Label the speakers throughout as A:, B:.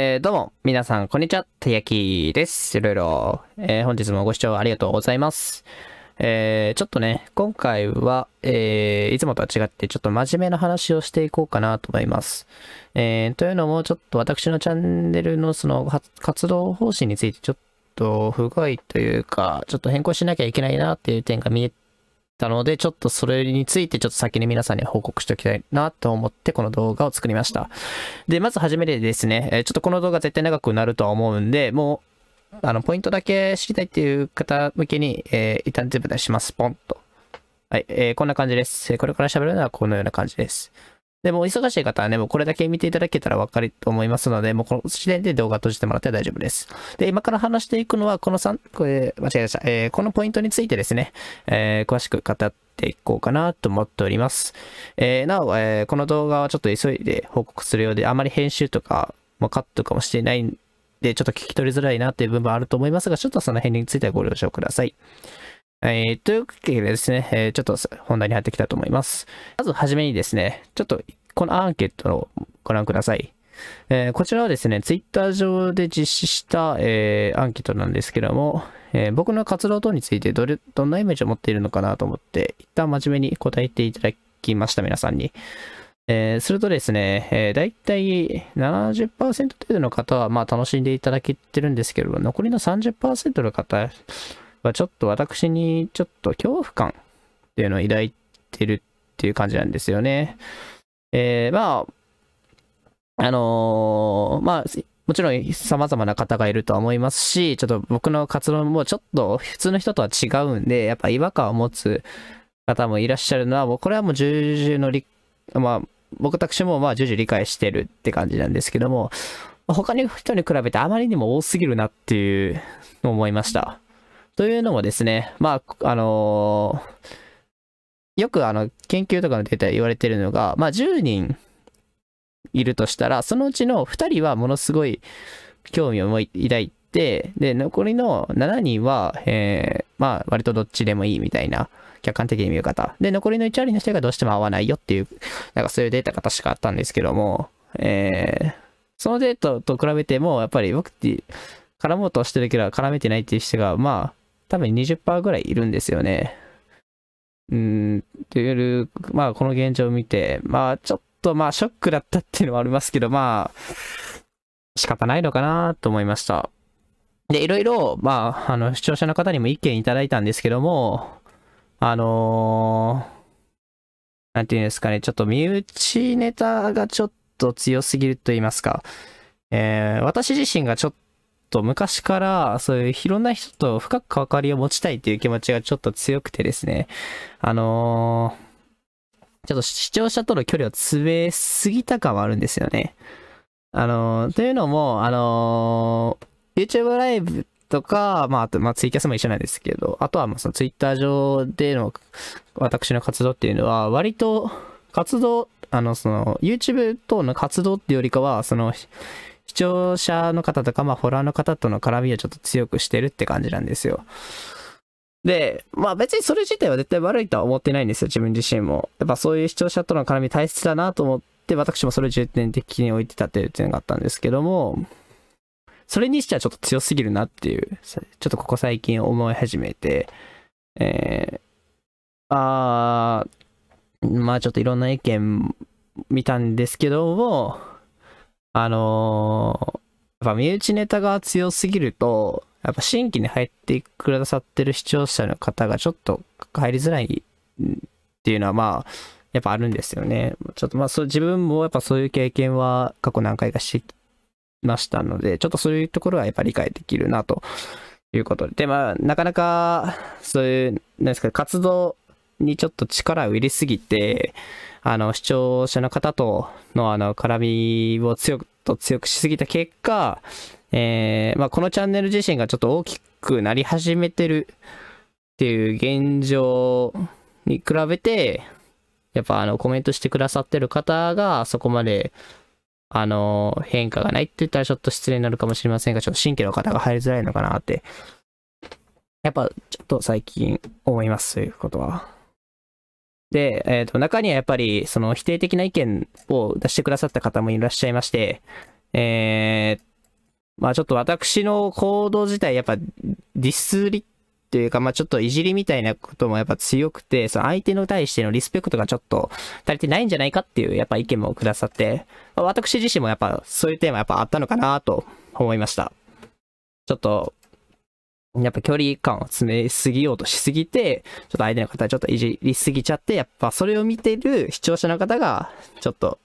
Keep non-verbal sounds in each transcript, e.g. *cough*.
A: えー、どうも、皆さん、こんにちは。たやきです。いろいろ、えー、本日もご視聴ありがとうございます。えー、ちょっとね、今回は、えいつもとは違って、ちょっと真面目な話をしていこうかなと思います。えというのも、ちょっと私のチャンネルのその活動方針について、ちょっと不具合というか、ちょっと変更しなきゃいけないなっていう点が見えたので、ちょっとそれについてちょっと先に皆さんに報告しておきたいなと思ってこの動画を作りました。で、まず初めてですね、ちょっとこの動画絶対長くなるとは思うんで、もう、あの、ポイントだけ知りたいっていう方向けに、えー、一旦全部出します。ポンと。はい、えー、こんな感じです。これから喋るのはこのような感じです。でも、忙しい方はね、もうこれだけ見ていただけたらわかると思いますので、もうこの時点で動画閉じてもらって大丈夫です。で、今から話していくのは、この3、これ、間違えました。えー、このポイントについてですね、えー、詳しく語っていこうかなと思っております。えー、なお、えー、この動画はちょっと急いで報告するようで、あまり編集とか、まあ、カットとかもしてないんで、ちょっと聞き取りづらいなっていう部分もあると思いますが、ちょっとその辺についてはご了承ください。というわけでですね、えー、ちょっと本題に入っていきたいと思います。まずはじめにですね、ちょっとこのアンケートをご覧ください。えー、こちらはですね、ツイッター上で実施した、えー、アンケートなんですけども、えー、僕の活動等についてどれどんなイメージを持っているのかなと思って、一旦真面目に答えていただきました、皆さんに。えするとですね、えー、大体70%程度の方はまあ楽しんでいただけてるんですけども、残りの30%の方はちょっと私にちょっと恐怖感っていうのを抱いてるっていう感じなんですよね。えー、まあ、あのー、まあ、もちろん様々な方がいるとは思いますし、ちょっと僕の活動もちょっと普通の人とは違うんで、やっぱ違和感を持つ方もいらっしゃるのは、もうこれはもう重々の理、まあ、僕私もまあ重々理解してるって感じなんですけども、他の人に比べてあまりにも多すぎるなっていうのを思いました。というのもですね、まあ、あのー、よくあの研究とかのデータで言われてるのが、まあ、10人いるとしたら、そのうちの2人はものすごい興味を抱いて、で、残りの7人は、えー、まあ、割とどっちでもいいみたいな、客観的に見る方。で、残りの1割の人がどうしても合わないよっていう、なんかそういうデータが確かあったんですけども、えー、そのデータと比べても、やっぱり僕って、絡もうとしてるけど、絡めてないっていう人が、まあ、多分20%ぐらいいるんですよね。うん、という、まあ、この現状を見て、まあ、ちょっと、まあ、ショックだったっていうのはありますけど、まあ、仕方ないのかなと思いました。で、いろいろ、まあ、あの、視聴者の方にも意見いただいたんですけども、あのー、なんていうんですかね、ちょっと身内ネタがちょっと強すぎると言いますか、えー、私自身がちょっと昔からそういういろんな人と深く関わりを持ちたいっていう気持ちがちょっと強くてですね、あのー、ちょっと視聴者との距離を詰めすぎた感はあるんですよね。あのー、というのも、あのー、YouTube ライブとか、まあ、あと、まあ、ツイキャスも一緒なんですけど、あとは、まあ、そのツイッター上での私の活動っていうのは、割と活動、あの、その、YouTube 等の活動っていうよりかは、その、視聴者の方とか、まあ、フォロワーの方との絡みをちょっと強くしてるって感じなんですよ。で、まあ別にそれ自体は絶対悪いとは思ってないんですよ、自分自身も。やっぱそういう視聴者との絡み大切だなと思って、私もそれを重点的に置いてたていうのがあったんですけども、それにしてはちょっと強すぎるなっていう、ちょっとここ最近思い始めて、えー、あー、まあちょっといろんな意見見たんですけども、あのー、やっぱ身内ネタが強すぎると、やっぱ新規に入ってくださってる視聴者の方がちょっと入りづらいっていうのはまあ、やっぱあるんですよね。ちょっとまあそう、自分もやっぱそういう経験は過去何回かしてましたので、ちょっとそういうところはやっぱ理解できるなということで。で、まあ、なかなかそういう、なんですか、活動、にちょっと力を入れすぎて、あの、視聴者の方との、あの、絡みを強く、と強くしすぎた結果、えー、まあ、このチャンネル自身がちょっと大きくなり始めてるっていう現状に比べて、やっぱあの、コメントしてくださってる方が、そこまで、あの、変化がないって言ったらちょっと失礼になるかもしれませんが、ちょっと神経の方が入りづらいのかなって、やっぱちょっと最近思います、そういうことは。で、えっ、ー、と、中にはやっぱり、その否定的な意見を出してくださった方もいらっしゃいまして、えー、まあちょっと私の行動自体、やっぱディスリていうか、まあちょっといじりみたいなこともやっぱ強くて、その相手の対してのリスペクトがちょっと足りてないんじゃないかっていうやっぱ意見もくださって、まあ、私自身もやっぱそういうテーマやっぱあったのかなと思いました。ちょっとやっぱ距離感を詰めすぎようとしすぎて、ちょっと相手の方ちょっといじりすぎちゃって、やっぱそれを見てる視聴者の方が、ちょっと、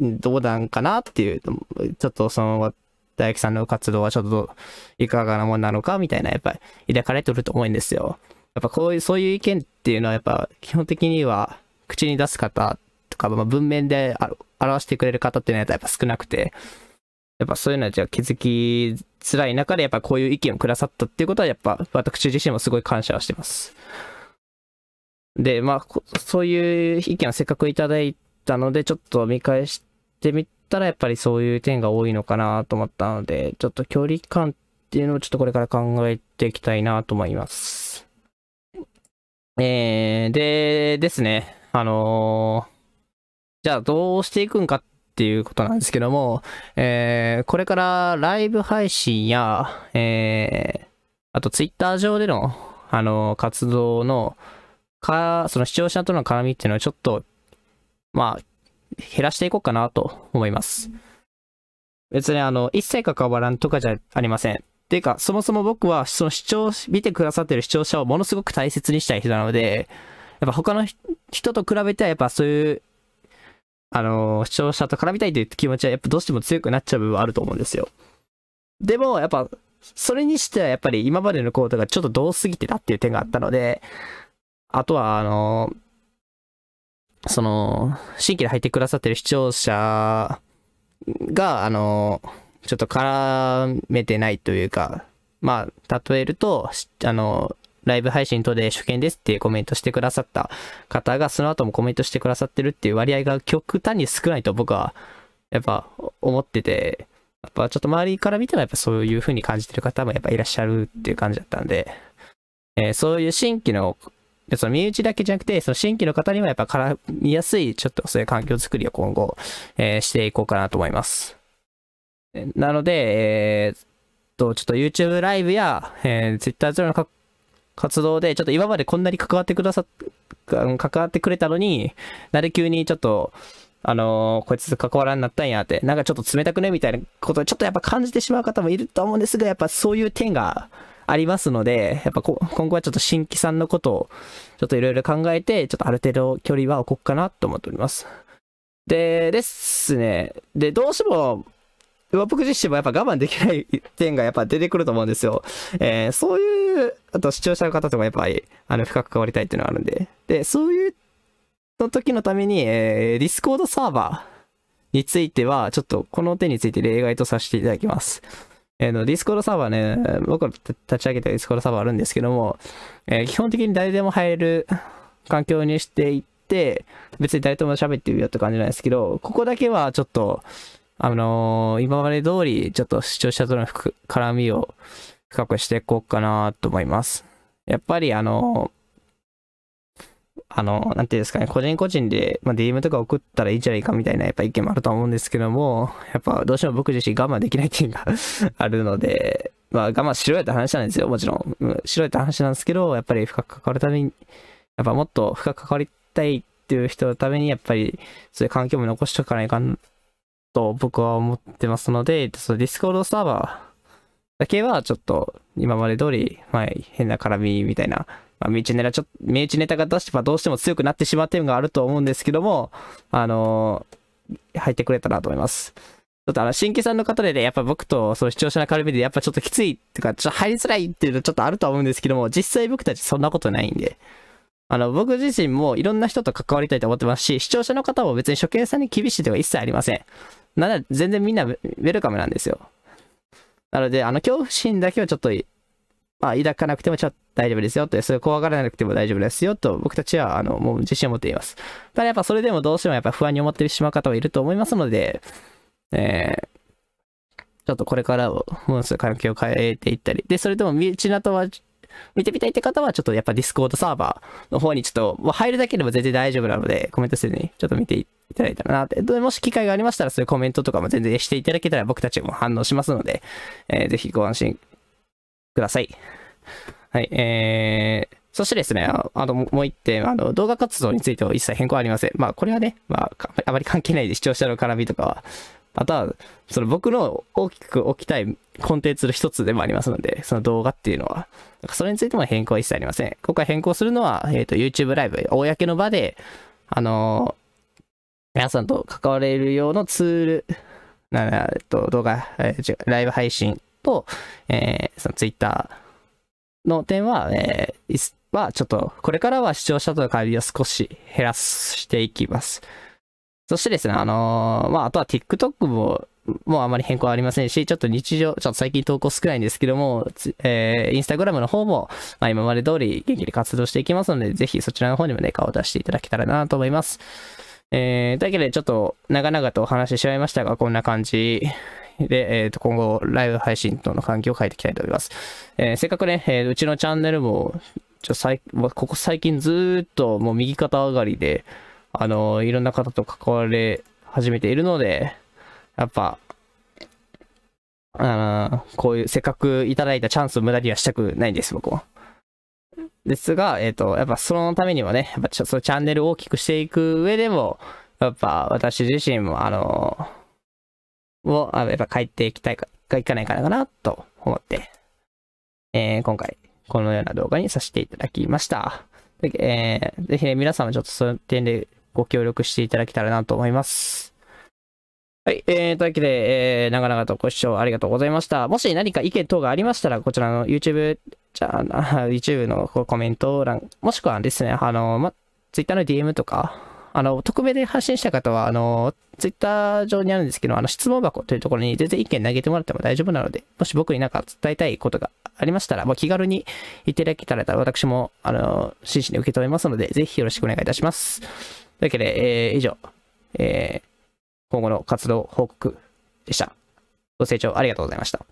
A: どうなんかなっていう、ちょっとその、大樹さんの活動はちょっといかがなものなのかみたいな、やっぱり抱かれてると思うんですよ。やっぱこういう、そういう意見っていうのはやっぱ基本的には口に出す方とか、まあ、文面で表してくれる方っていうのはやっぱ少なくて、やっぱそういうのはじゃあ気づきづらい中でやっぱこういう意見をくださったっていうことはやっぱ私自身もすごい感謝はしてます。で、まあ、そういう意見をせっかくいただいたので、ちょっと見返してみたら、やっぱりそういう点が多いのかなと思ったので、ちょっと距離感っていうのをちょっとこれから考えていきたいなと思います。えー、で、ですね、あのー、じゃあどうしていくんかってっていうことなんですけども、えー、これからライブ配信や、えー、あと Twitter 上での、あの、活動の、か、その視聴者との絡みっていうのはちょっと、まあ、減らしていこうかなと思います。別にあの、一切関わらんとかじゃありません。ていうか、そもそも僕は、その視聴、見てくださってる視聴者をものすごく大切にしたい人なので、やっぱ他の人と比べては、やっぱそういうあの、視聴者と絡みたいという気持ちはやっぱどうしても強くなっちゃう部分はあると思うんですよ。でも、やっぱ、それにしてはやっぱり今までのコードがちょっとうすぎてたっていう点があったので、あとは、あの、その、新規で入ってくださってる視聴者が、あの、ちょっと絡めてないというか、まあ、例えると、あの、ライブ配信等で初見ですっていうコメントしてくださった方が、その後もコメントしてくださってるっていう割合が極端に少ないと僕は、やっぱ思ってて、やっぱちょっと周りから見てもやっぱそういう風に感じてる方もやっぱいらっしゃるっていう感じだったんで、えー、そういう新規のその身内だけじゃなくて、その新規の方にもやっぱ絡みやすい、ちょっとそういう環境づくりを今後、えー、していこうかなと思います。なので、えー、っと、ちょっと YouTube ライブや、えー、Twitter 上の各活動で、ちょっと今までこんなに関わってくださっ、関わってくれたのに、なる急にちょっと、あのー、こいつ関わらんなったんやって、なんかちょっと冷たくねみたいなことをちょっとやっぱ感じてしまう方もいると思うんですが、やっぱそういう点がありますので、やっぱ今後はちょっと新規さんのことをちょっといろいろ考えて、ちょっとある程度距離は置こうかなと思っております。で、ですね。で、どうしても僕自身もやっぱ我慢できない点がやっぱ出てくると思うんですよ。えー、そういう、あと視聴者の方ともやっぱり、あの、深く関わりたいっていうのがあるんで。で、そういうの時のために、えー、ディスコードサーバーについては、ちょっとこの点について例外とさせていただきます。えー、の、ディスコードサーバーね、僕立ち上げたディスコードサーバーあるんですけども、えー、基本的に誰でも入れる環境にしていって、別に誰とも喋ってるよって感じなんですけど、ここだけはちょっと、あのー、今まで通り、ちょっと視聴者との絡みを深くしていこうかなと思います。やっぱり、あのー、あのー、なんていうんですかね、個人個人で、まあ、DM とか送ったらいいんじゃないかみたいな、やっぱ意見もあると思うんですけども、やっぱどうしても僕自身我慢できない点が *laughs* あるので、まあ我慢しろよって話なんですよ、もちろん。しろやって話なんですけど、やっぱり深く関わるために、やっぱもっと深く関わりたいっていう人のために、やっぱりそういう環境も残しとかないかんと僕は思ってますので、そのディスコードサーバーだけはちょっと今まで通り、まあ、変な絡みみたいな、まあ、身内ネタちょっと、身内ネタが出して、まあ、どうしても強くなってしまってるのがあると思うんですけども、あのー、入ってくれたらと思います。ちょっとあの、新規さんの方でね、やっぱ僕とその視聴者の絡みで、やっぱちょっときついっていうか、ちょっと入りづらいっていうのちょっとあると思うんですけども、実際僕たちそんなことないんで、あの、僕自身もいろんな人と関わりたいと思ってますし、視聴者の方も別に初見さんに厳しいとは一切ありません。なので、全然みんなウェルカムなんですよ。なので、あの、恐怖心だけはちょっと、まあ、抱かなくてもちょっと大丈夫ですよと、それ怖がらなくても大丈夫ですよと、僕たちは、あの、もう自信を持っています。ただやっぱそれでもどうしてもやっぱ不安に思ってしまう方はいると思いますので、えー、ちょっとこれからを、もうすぐ環境を変えていったり、で、それとも、道なとは、見てみたいって方は、ちょっとやっぱディスコードサーバーの方にちょっと、ま入るだけでも全然大丈夫なので、コメントせずにちょっと見ていただいたらなって。で、もし機会がありましたら、そういうコメントとかも全然していただけたら僕たちも反応しますので、えー、ぜひご安心ください。はい、えー、そしてですね、あの、もう一点、あの、動画活動については一切変更ありません。まあ、これはね、まあ、あまり関係ないで視聴者の絡みとかは、あとは、その僕の大きく置きたいコンテンツの一つでもありますので、その動画っていうのは、それについても変更は一切ありません。今回変更するのは、えっ、ー、と、YouTube ライブ、公の場で、あのー、皆さんと関われる用のツール、なえっと、動画、えー、ライブ配信と、えー、その Twitter の点は、えー、は、ちょっと、これからは視聴者との会話を少し減らしていきます。そしてですね、あのー、まあ、あとは TikTok も、もうあまり変更ありませんし、ちょっと日常、ちょっと最近投稿少ないんですけども、えー、インスタグラムの方も、まあ、今まで通り元気に活動していきますので、ぜひそちらの方にもね、顔を出していただけたらなと思います。えー、というわけで、ちょっと長々とお話ししまいましたが、こんな感じで、えっ、ー、と、今後、ライブ配信との環境を変えていきたいと思います。えー、せっかくね、えー、うちのチャンネルも、ちょ、最、ここ最近ずっともう右肩上がりで、あの、いろんな方と関われ始めているので、やっぱ、あこういう、せっかくいただいたチャンスを無駄にはしたくないんです、僕は。ですが、えっ、ー、と、やっぱそのためにはね、やっぱそのチャンネルを大きくしていく上でも、やっぱ私自身も、あのー、を、やっぱ帰っていきたいか、いかないかな、と思って、えー、今回、このような動画にさせていただきました。えー、ぜひね、皆さんもちょっとその点でご協力していただけたらなと思います。はい。えー、というわけで、えー、長々とご視聴ありがとうございました。もし何か意見等がありましたら、こちらの YouTube、じゃあ、*laughs* YouTube のコメント欄、もしくはですね、あの、ま、Twitter の DM とか、あの、匿名で発信した方は、あの、Twitter 上にあるんですけど、あの、質問箱というところに全然意見投げてもらっても大丈夫なので、もし僕になんか伝えたいことがありましたら、まあ、気軽に言っていただけたら、私も、あの、真摯に受け止めますので、ぜひよろしくお願いいたします。というわけで、えー、以上、えー、今後の活動報告でした。ご清聴ありがとうございました。